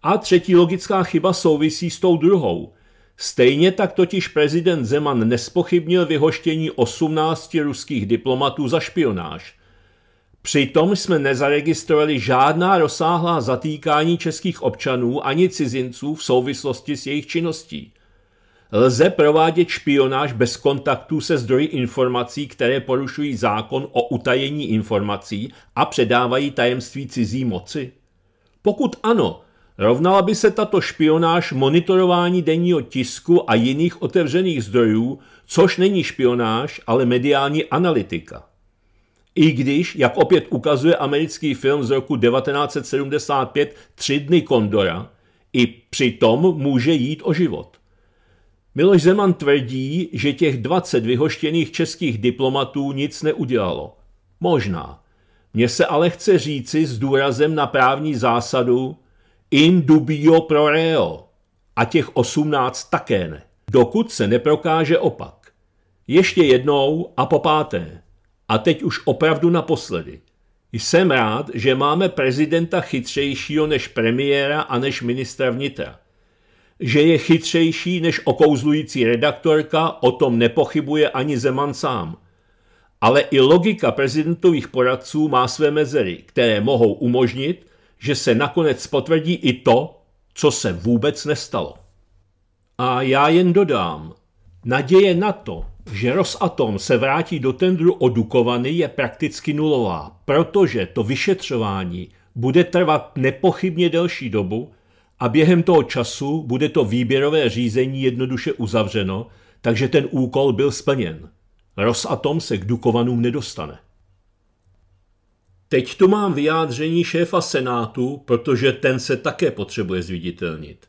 A třetí logická chyba souvisí s tou druhou. Stejně tak totiž prezident Zeman nespochybnil vyhoštění 18 ruských diplomatů za špionáž. Přitom jsme nezaregistrovali žádná rozsáhlá zatýkání českých občanů ani cizinců v souvislosti s jejich činností lze provádět špionáž bez kontaktů se zdroji informací, které porušují zákon o utajení informací a předávají tajemství cizí moci? Pokud ano, rovnala by se tato špionáž monitorování denního tisku a jiných otevřených zdrojů, což není špionáž, ale mediální analytika. I když, jak opět ukazuje americký film z roku 1975 Tři dny kondora, i přitom může jít o život – Miloš Zeman tvrdí, že těch 20 vyhoštěných českých diplomatů nic neudělalo. Možná. Mně se ale chce říci s důrazem na právní zásadu in dubio pro reo. A těch 18 také ne. Dokud se neprokáže opak. Ještě jednou a po páté. A teď už opravdu naposledy. Jsem rád, že máme prezidenta chytřejšího než premiéra a než ministra vnitra. Že je chytřejší než okouzlující redaktorka, o tom nepochybuje ani Zeman sám. Ale i logika prezidentových poradců má své mezery, které mohou umožnit, že se nakonec potvrdí i to, co se vůbec nestalo. A já jen dodám, naděje na to, že Rosatom se vrátí do tendru o je prakticky nulová, protože to vyšetřování bude trvat nepochybně delší dobu a během toho času bude to výběrové řízení jednoduše uzavřeno, takže ten úkol byl splněn. Rosatom se k Dukovanům nedostane. Teď tu mám vyjádření šéfa Senátu, protože ten se také potřebuje zviditelnit.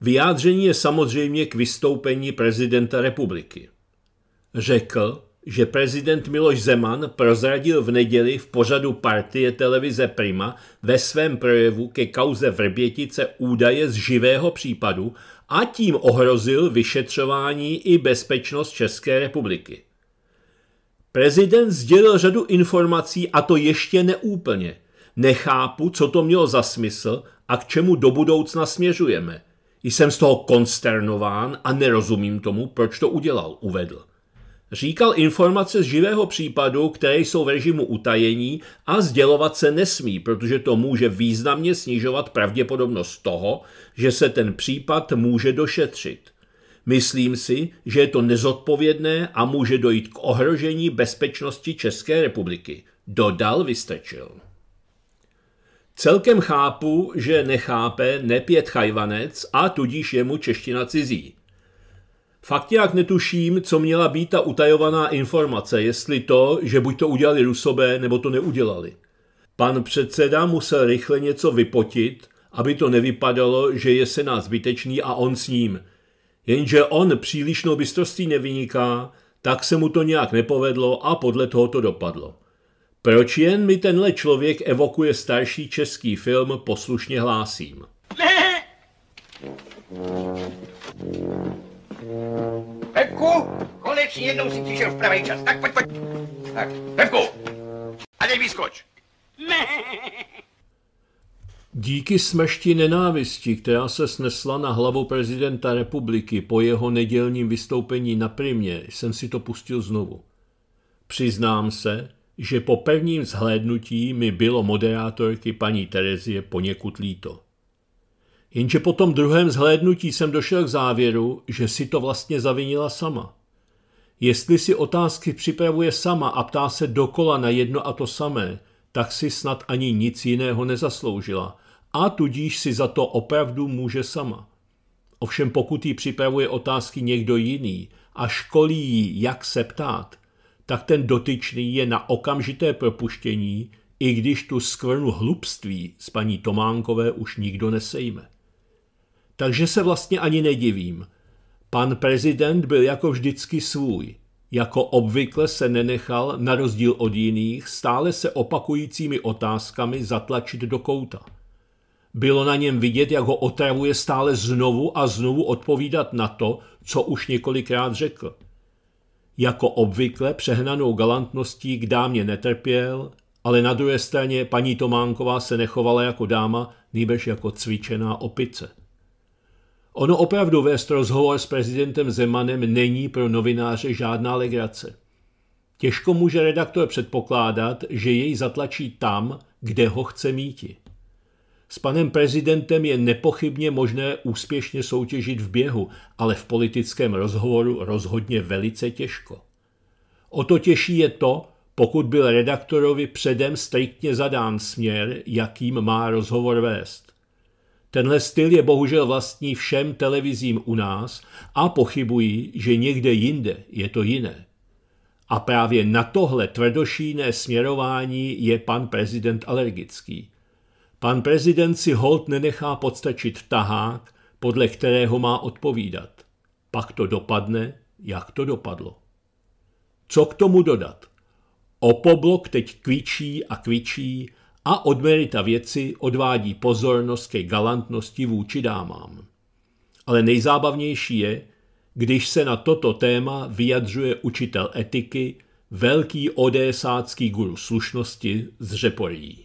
Vyjádření je samozřejmě k vystoupení prezidenta republiky. Řekl, že prezident Miloš Zeman prozradil v neděli v pořadu partie televize Prima ve svém projevu ke kauze Vrbětice údaje z živého případu a tím ohrozil vyšetřování i bezpečnost České republiky. Prezident sdělil řadu informací a to ještě neúplně. Nechápu, co to mělo za smysl a k čemu do budoucna směřujeme. Jsem z toho konsternován a nerozumím tomu, proč to udělal, uvedl. Říkal informace z živého případu, které jsou v režimu utajení a sdělovat se nesmí, protože to může významně snižovat pravděpodobnost toho, že se ten případ může došetřit. Myslím si, že je to nezodpovědné a může dojít k ohrožení bezpečnosti České republiky, dodal Vystrčil. Celkem chápu, že nechápe nepět chajvanec a tudíž je mu čeština cizí, Fakt jak netuším, co měla být ta utajovaná informace, jestli to, že buď to udělali rusobé, nebo to neudělali. Pan předseda musel rychle něco vypotit, aby to nevypadalo, že je nás zbytečný a on s ním. Jenže on přílišnou bystrostí nevyniká, tak se mu to nějak nepovedlo a podle toho to dopadlo. Proč jen mi tenhle člověk evokuje starší český film, poslušně hlásím. Ne! Pepku, konečně jednou si přišel v pravý čas. Tak pojď, pojď. Tak, Pepku, a dej vyskoč. Ne. Díky smešti nenávisti, která se snesla na hlavu prezidenta republiky po jeho nedělním vystoupení na primě, jsem si to pustil znovu. Přiznám se, že po prvním zhlédnutí mi bylo moderátorky paní Terezie poněkud líto. Jenže po tom druhém zhlédnutí jsem došel k závěru, že si to vlastně zavinila sama. Jestli si otázky připravuje sama a ptá se dokola na jedno a to samé, tak si snad ani nic jiného nezasloužila a tudíž si za to opravdu může sama. Ovšem pokud jí připravuje otázky někdo jiný a školí ji, jak se ptát, tak ten dotyčný je na okamžité propuštění, i když tu skvrnu hlubství z paní Tománkové už nikdo nesejme takže se vlastně ani nedivím. Pan prezident byl jako vždycky svůj. Jako obvykle se nenechal, na rozdíl od jiných, stále se opakujícími otázkami zatlačit do kouta. Bylo na něm vidět, jak ho otravuje stále znovu a znovu odpovídat na to, co už několikrát řekl. Jako obvykle přehnanou galantností k dámě netrpěl, ale na druhé straně paní Tománková se nechovala jako dáma, nýbrž jako cvičená opice. Ono opravdu vést rozhovor s prezidentem Zemanem není pro novináře žádná legrace. Těžko může redaktor předpokládat, že jej zatlačí tam, kde ho chce míti. S panem prezidentem je nepochybně možné úspěšně soutěžit v běhu, ale v politickém rozhovoru rozhodně velice těžko. O to těžší je to, pokud byl redaktorovi předem striktně zadán směr, jakým má rozhovor vést. Tenhle styl je bohužel vlastní všem televizím u nás a pochybují, že někde jinde je to jiné. A právě na tohle tvrdošíné směrování je pan prezident alergický. Pan prezident si hold nenechá podstačit tahák, podle kterého má odpovídat. Pak to dopadne, jak to dopadlo. Co k tomu dodat? Opoblok teď kvičí a kvičí, a od merita věci odvádí pozornost ke galantnosti vůči dámám. Ale nejzábavnější je, když se na toto téma vyjadřuje učitel etiky, velký odésácký guru slušnosti z Řeporí.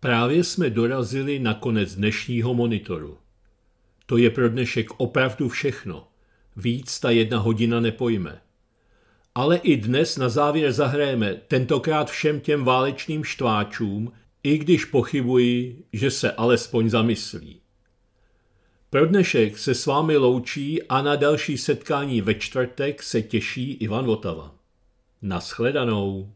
Právě jsme dorazili na konec dnešního monitoru. To je pro dnešek opravdu všechno. Víc ta jedna hodina nepojme. Ale i dnes na závěr zahrajeme tentokrát všem těm válečným štváčům, i když pochybuji, že se alespoň zamyslí. Pro dnešek se s vámi loučí a na další setkání ve čtvrtek se těší Ivan Votava. Naschledanou.